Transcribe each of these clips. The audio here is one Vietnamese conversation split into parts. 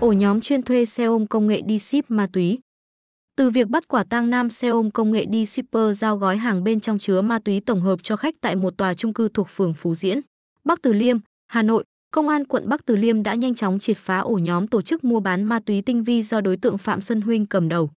ổ nhóm chuyên thuê xe ôm công nghệ đi ship ma túy. Từ việc bắt quả tang nam xe ôm công nghệ đi shipper giao gói hàng bên trong chứa ma túy tổng hợp cho khách tại một tòa trung cư thuộc phường Phú Diễn, Bắc Từ Liêm, Hà Nội, Công an quận Bắc Từ Liêm đã nhanh chóng triệt phá ổ nhóm tổ chức mua bán ma túy tinh vi do đối tượng Phạm Xuân Huynh cầm đầu.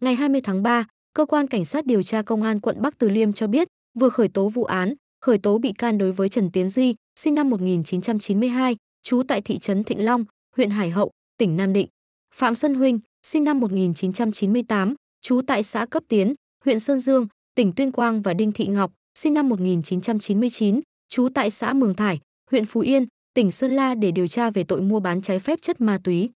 Ngày 20 tháng 3, cơ quan cảnh sát điều tra công an quận Bắc Từ Liêm cho biết vừa khởi tố vụ án, khởi tố bị can đối với Trần Tiến Duy, sinh năm 1992, trú tại thị trấn Thịnh Long, huyện Hải Hậu, tỉnh Nam Định. Phạm Xuân Huynh, sinh năm 1998, trú tại xã Cấp Tiến, huyện Sơn Dương, tỉnh Tuyên Quang và Đinh Thị Ngọc, sinh năm 1999, trú tại xã Mường Thải, huyện Phú Yên, tỉnh Sơn La để điều tra về tội mua bán trái phép chất ma túy.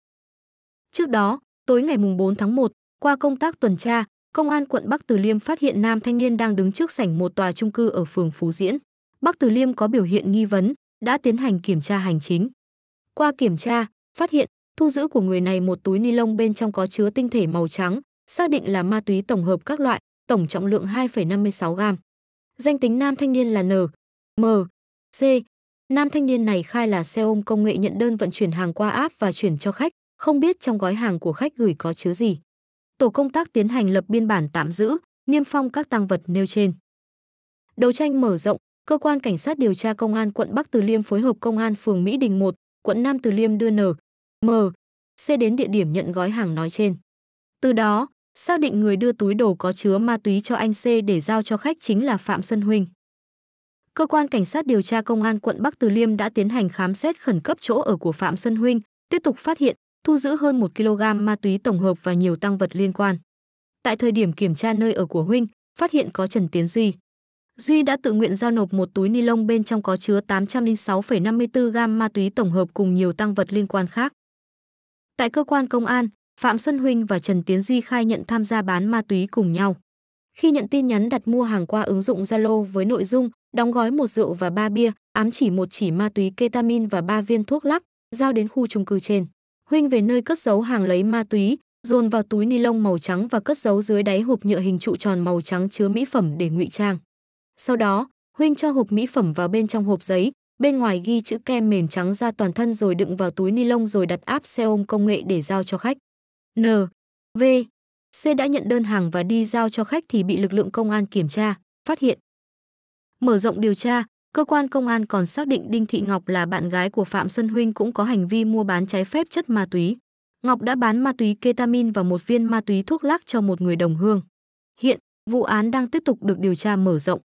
Trước đó, tối ngày 4 tháng 1, qua công tác tuần tra, Công an quận Bắc Từ Liêm phát hiện nam thanh niên đang đứng trước sảnh một tòa trung cư ở phường Phú Diễn. Bắc Từ Liêm có biểu hiện nghi vấn, đã tiến hành kiểm tra hành chính. Qua kiểm tra, phát hiện thu giữ của người này một túi ni lông bên trong có chứa tinh thể màu trắng, xác định là ma túy tổng hợp các loại, tổng trọng lượng 2,56 gram. Danh tính nam thanh niên là N, M, C. Nam thanh niên này khai là xe ôm công nghệ nhận đơn vận chuyển hàng qua app và chuyển cho khách, không biết trong gói hàng của khách gửi có chứa gì. Tổ công tác tiến hành lập biên bản tạm giữ, niêm phong các tăng vật nêu trên. Đấu tranh mở rộng, cơ quan cảnh sát điều tra công an quận Bắc Từ Liêm phối hợp công an phường Mỹ Đình 1, quận Nam Từ Liêm đưa N, M, C đến địa điểm nhận gói hàng nói trên. Từ đó, xác định người đưa túi đồ có chứa ma túy cho anh C để giao cho khách chính là Phạm Xuân Huynh. Cơ quan cảnh sát điều tra công an quận Bắc Từ Liêm đã tiến hành khám xét khẩn cấp chỗ ở của Phạm Xuân Huynh, tiếp tục phát hiện, thu giữ hơn 1 kg ma túy tổng hợp và nhiều tăng vật liên quan. Tại thời điểm kiểm tra nơi ở của Huynh, phát hiện có Trần Tiến Duy, Duy đã tự nguyện giao nộp một túi ni lông bên trong có chứa 806,54 gam ma túy tổng hợp cùng nhiều tăng vật liên quan khác. Tại cơ quan công an, Phạm Xuân Huynh và Trần Tiến Duy khai nhận tham gia bán ma túy cùng nhau. Khi nhận tin nhắn đặt mua hàng qua ứng dụng Zalo với nội dung đóng gói một rượu và ba bia, ám chỉ một chỉ ma túy ketamin và ba viên thuốc lắc, giao đến khu chung cư trên. Huynh về nơi cất giấu hàng lấy ma túy, dồn vào túi ni lông màu trắng và cất giấu dưới đáy hộp nhựa hình trụ tròn màu trắng chứa mỹ phẩm để ngụy trang. Sau đó, Huynh cho hộp mỹ phẩm vào bên trong hộp giấy, bên ngoài ghi chữ kem mền trắng ra toàn thân rồi đựng vào túi ni lông rồi đặt áp xe ôm công nghệ để giao cho khách. N. V. C đã nhận đơn hàng và đi giao cho khách thì bị lực lượng công an kiểm tra, phát hiện. Mở rộng điều tra, cơ quan công an còn xác định Đinh Thị Ngọc là bạn gái của Phạm Xuân Huynh cũng có hành vi mua bán trái phép chất ma túy. Ngọc đã bán ma túy ketamin và một viên ma túy thuốc lắc cho một người đồng hương. Hiện, vụ án đang tiếp tục được điều tra mở rộng.